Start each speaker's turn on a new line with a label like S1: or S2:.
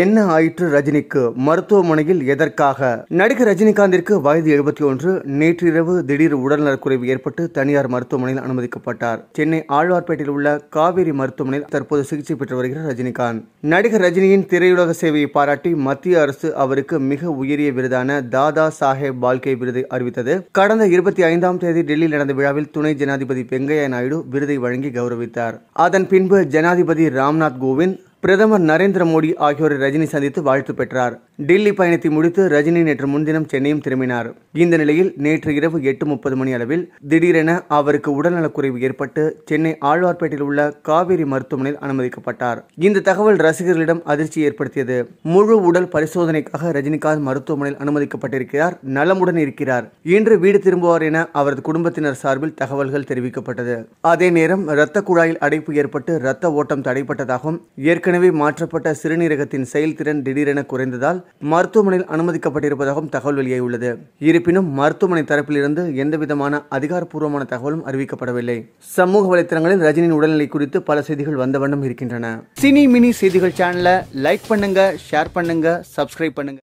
S1: என்ன ஆயிற்று ரஜினிக்கு மருத்துவமனையில் எதற்காக நடிகர் ரஜினிகாந்திற்கு வயது எழுபத்தி ஒன்று நேற்றிரவு திடீர் உடல் நலக்குறைவு ஏற்பட்டு தனியார் மருத்துவமனையில் அனுமதிக்கப்பட்டார் சென்னை ஆழ்வார்பேட்டையில் உள்ள காவேரி மருத்துவமனையில் தற்போது சிகிச்சை பெற்று வருகிறார் ரஜினிகாந்த் நடிகர் ரஜினியின் திரையுலக சேவையை பாராட்டி மத்திய அரசு அவருக்கு மிக உயரிய விருதான தாதா சாஹேப் பால்கே விருதை அறிவித்தது கடந்த இருபத்தி ஐந்தாம் தேதி டெல்லியில் நடந்த விழாவில் துணை ஜனாதிபதி வெங்கையா நாயுடு விருதை வழங்கி கௌரவித்தார் அதன் பின்பு ஜனாதிபதி ராம்நாத் கோவிந்த் பிரதமர் நரேந்திர மோடி ஆகியோரை ரஜினி சந்தித்து வாழ்த்து பெற்றார் டெல்லி பயணத்தை முடித்து ரஜினி நேற்று முன்தினம் சென்னையும் திரும்பினார் இந்த நிலையில் நேற்று இரவு எட்டு முப்பது மணி அளவில் திடீரென அவருக்கு உடல்நலக்குறைவு ஏற்பட்டு சென்னை ஆழ்வார்பேட்டையில் உள்ள காவேரி மருத்துவமனையில் அனுமதிக்கப்பட்டார் இந்த தகவல் ரசிகர்களிடம் அதிர்ச்சி ஏற்படுத்தியது முழு உடல் பரிசோதனைக்காக ரஜினிகாந்த் மருத்துவமனையில் அனுமதிக்கப்பட்டிருக்கிறார் நலமுடன் இருக்கிறார் இன்று வீடு திரும்புவார் என அவரது குடும்பத்தினர் சார்பில் தகவல்கள் தெரிவிக்கப்பட்டது அதே நேரம் இரத்த குழாயில் அடைப்பு ஏற்பட்டு இரத்த ஓட்டம் தடைப்பட்டதாகவும் ஏற்கனவே மாற்றப்பட்ட சிறுநீரகத்தின் செயல்திறன் திடீரென குறைந்ததால் மருத்துவமனையில் அனுமதிக்கப்பட்டிருப்பதாகவும் தகவல் வெளியாகியுள்ளது இருப்பினும் மருத்துவமனை தரப்பிலிருந்து எந்தவிதமான அதிகாரப்பூர்வமான தகவலும் அறிவிக்கப்படவில்லை சமூக வலைத்தளங்களில் ரஜினியின் உடல்நிலை குறித்து பல செய்திகள் வந்த வண்ணம் இருக்கின்றன சினி மினி செய்திகள் சேனலை லைக் பண்ணுங்க ஷேர் பண்ணுங்க சப்ஸ்கிரைப் பண்ணுங்க